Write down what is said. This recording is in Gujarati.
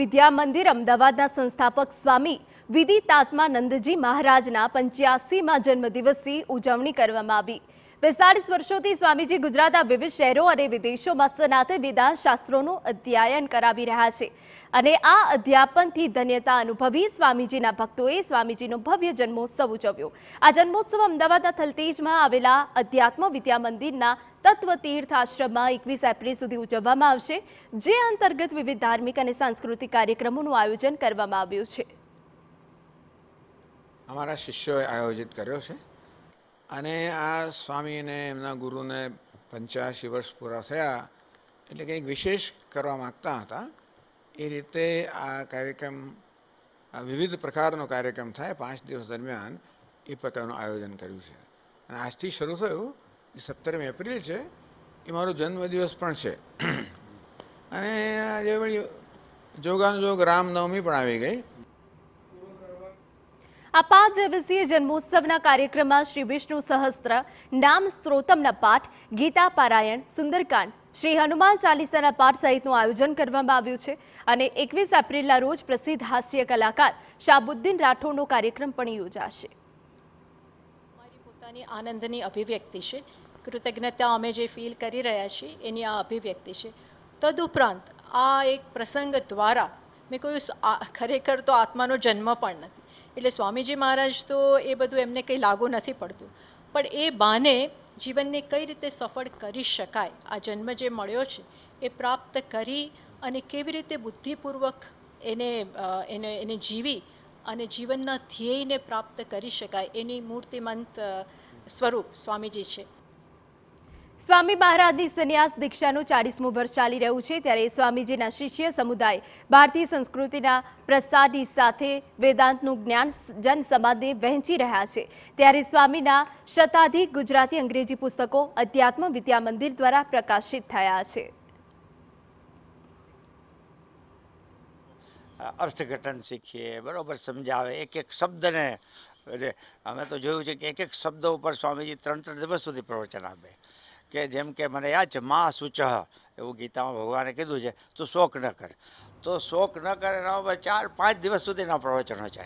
વિદ્યા મંદિર અમદાવાદના સંસ્થાપક સ્વામી વિધિ વિદિતાત્માનંદજી મહારાજના પંચ્યાસીમાં જન્મદિવસની ઉજવણી કરવામાં આવી પિસ્તાળીસ વર્ષોથી સ્વામીજી ગુજરાતના વિવિધ શહેરો અને વિદેશોમાં સનાતન વેદાંત શાસ્ત્રોનું અધ્યયન કરાવી રહ્યા છે અને આ અધ્યાપનથી ધન્યતા અનુભવી સ્વામીજીના ભક્તોએ સ્વામીજીનો ભવ્ય જન્મોત્સવ ઉજવ્યો આ જન્મોત્સવ અમદાવાદના થલતેજમાં આવેલા અધ્યાત્મ વિદ્યા મંદિરના તત્વ તીર્થ આશ્રમમાં એકવીસ એપ્રિલ સુધી ઉજવવામાં આવશે જે અંતર્ગત વિવિધ ધાર્મિક અને સાંસ્કૃતિક કાર્યક્રમોનું આયોજન કરવામાં આવ્યું છે અમારા શિષ્યોએ આયોજિત કર્યો છે અને આ સ્વામીને એમના ગુરુને પંચ્યાસી વર્ષ પૂરા થયા એટલે કંઈક વિશેષ કરવા માગતા હતા એ રીતે આ કાર્યક્રમ વિવિધ પ્રકારનો કાર્યક્રમ થાય પાંચ દિવસ દરમિયાન એ પ્રકારનું આયોજન કર્યું છે અને આજથી શરૂ થયું એ સત્તરમી એપ્રિલ છે એ મારો જન્મદિવસ પણ છે અને આજે વળી જોગાનુજોગ રામનવમી પણ આવી ગઈ આ પાંચ દિવસીય જન્મોત્સવના કાર્યક્રમમાં શ્રી વિષ્ણુ સહસ્ત્ર નામ સ્ત્રોતમના પાઠ ગીતા પારાયણ સુંદરકાંડ શ્રી હનુમાન ચાલીસાના પાઠ સહિતનું આયોજન કરવામાં આવ્યું છે અને એકવીસ એપ્રિલના રોજ પ્રસિદ્ધ હાસ્ય કલાકાર શાબુદ્દીન રાઠોડનો કાર્યક્રમ પણ યોજાશે મારી પોતાની આનંદની અભિવ્યક્તિ છે કૃતજ્ઞતા અમે જે ફીલ કરી રહ્યા છીએ એની આ અભિવ્યક્તિ છે તદુપરાંત આ એક પ્રસંગ દ્વારા મેં કહ્યું ખરેખર તો આત્માનો જન્મ પણ નથી એટલે સ્વામીજી મહારાજ તો એ બધું એમને કંઈ લાગુ નથી પડતું પણ એ બાને જીવનને કઈ રીતે સફળ કરી શકાય આ જન્મ જે મળ્યો છે એ પ્રાપ્ત કરી અને કેવી રીતે બુદ્ધિપૂર્વક એને એને એને જીવી અને જીવનના ધ્યેયને પ્રાપ્ત કરી શકાય એની મૂર્તિમંત સ્વરૂપ સ્વામીજી છે સ્વામી મહારાજની સંન્યાસ દીક્ષાનું ચાળીસમું વર્ષ ચાલી રહ્યું છે ત્યારે સ્વામીજીના શિષ્ય સમુદાય ભારતીય સંસ્કૃતિના પ્રસારની સાથે વેદાંતનું જ્ઞાન જન સમાજને વહેંચી રહ્યા છે ત્યારે સ્વામીના શતાધિક ગુજરાતી અંગ્રેજી પુસ્તકો અધ્યાત્મ વિદ્યા મંદિર દ્વારા પ્રકાશિત થયા છે અર્થઘટન શીખીએ બરાબર સમજાવે એક એક શબ્દને અમે તો જોયું છે કે એક એક શબ્દ ઉપર સ્વામીજી ત્રણ ત્રણ દિવસ સુધી પ્રવચન આપે કે જેમ કે મને યાદ છે મા સૂચહ એવું ગીતામાં ભગવાને કીધું છે તું શોક ન કર તો શોક ન કરે એના ચાર પાંચ દિવસ સુધીના પ્રવચનો ચાલ્યા